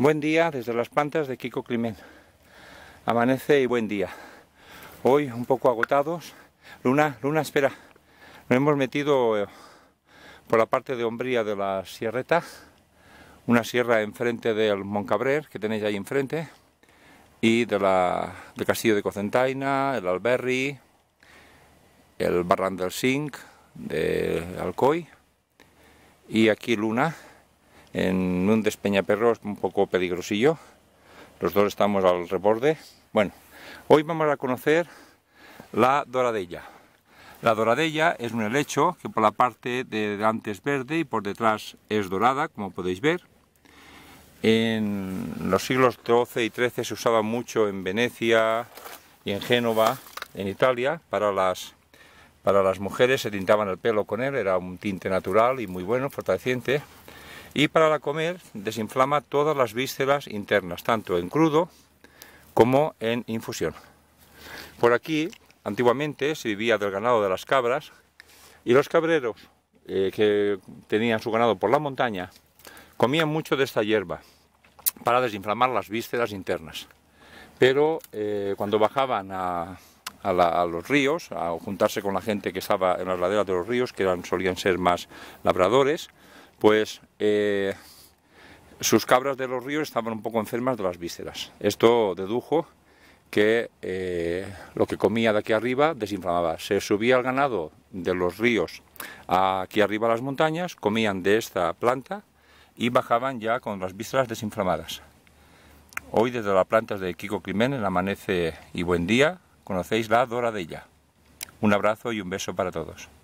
Buen día desde las plantas de Kiko Climent. Amanece y buen día. Hoy un poco agotados. Luna, Luna, espera. Nos hemos metido eh, por la parte de hombría de la sierreta, una sierra enfrente del Moncabrer que tenéis ahí enfrente, y de la, del castillo de Cocentaina, el Alberri, el Barran del Sink, de Alcoy, y aquí Luna, en un despeñaperro un poco peligrosillo. Los dos estamos al reborde. Bueno, hoy vamos a conocer la doradella. La doradella es un helecho que por la parte de delante es verde y por detrás es dorada, como podéis ver. En los siglos XII y XIII se usaba mucho en Venecia y en Génova, en Italia, para las, para las mujeres se tintaban el pelo con él, era un tinte natural y muy bueno, fortaleciente. Y para la comer desinflama todas las vísceras internas, tanto en crudo como en infusión. Por aquí antiguamente se vivía del ganado de las cabras y los cabreros eh, que tenían su ganado por la montaña comían mucho de esta hierba para desinflamar las vísceras internas. Pero eh, cuando bajaban a, los ríos, a juntarse con la gente que estaba en las laderas de los ríos, que solían ser más labradores, pues eh, sus cabras de los ríos estaban un poco enfermas de las vísceras. Esto dedujo que eh, lo que comía de aquí arriba desinflamaba. Se subía el ganado de los ríos aquí arriba a las montañas, comían de esta planta y bajaban ya con las vísceras desinflamadas. Hoy desde las plantas de Kiko Crimen, en Amanece y Buen Día conocéis la doradella. Un abrazo y un beso para todos.